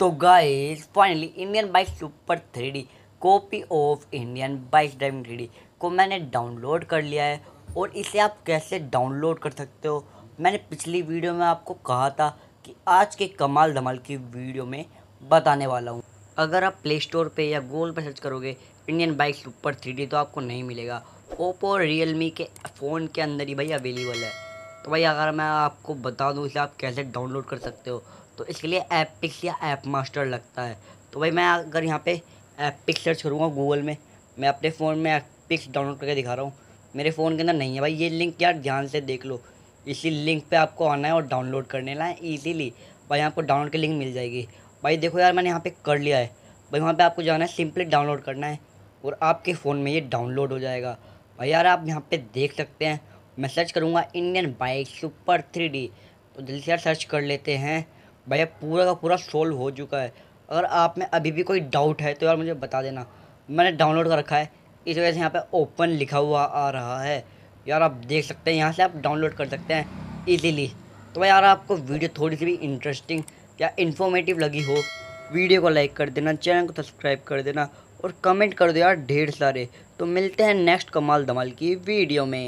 तो guys finally Indian bike super three copy of Indian bike driving three को मैंने download कर लिया है और इसे आप कैसे डाउनलोड कर सकते हो मैंने पिछली वीडियो में आपको कहा था कि आज के कमाल धमाल की वीडियो में बताने वाला हूँ अगर आप प्ले स्टोर पर या गूगल पर सर्च करोगे इंडियन बाइक सुपर थ्री तो आपको नहीं मिलेगा ओप्पो रियलमी के फ़ोन के अंदर ही भाई अवेलेबल है तो भाई अगर मैं आपको बता दूँ इसे आप कैसे डाउनलोड कर सकते हो तो इसके लिए ऐप पिक्स या ऐप मास्टर लगता है तो भाई मैं अगर यहाँ पे ऐप पिक्स सर्च करूँगा गूगल में मैं अपने फ़ोन में ऐप पिक्स डाउनलोड करके दिखा रहा हूँ मेरे फ़ोन के अंदर नहीं है भाई ये लिंक यार ध्यान से देख लो इसी लिंक पे आपको आना है और डाउनलोड करने ला है ईजीली भाई आपको डाउनलोड की लिंक मिल जाएगी भाई देखो यार मैंने यहाँ पे कर लिया है भाई वहाँ पर आपको जाना है सिंपली डाउनलोड करना है और आपके फ़ोन में ये डाउनलोड हो जाएगा भाई यार आप यहाँ पर देख सकते हैं मैं सर्च करूँगा Indian bike super three D तो जल्दी से यार सर्च कर लेते हैं भैया पूरा का पूरा सोल्व हो चुका है अगर आप में अभी भी कोई डाउट है तो यार मुझे बता देना मैंने डाउनलोड कर रखा है इस वजह से यहाँ पर ओपन लिखा हुआ आ रहा है यार आप देख सकते हैं यहाँ से आप डाउनलोड कर सकते हैं ईजीली तो यार आपको वीडियो थोड़ी सी भी इंटरेस्टिंग या इन्फॉर्मेटिव लगी हो वीडियो को लाइक कर देना चैनल को सब्सक्राइब कर देना और कमेंट कर दो यार ढेर सारे तो मिलते हैं नेक्स्ट कमाल धमाल की वीडियो में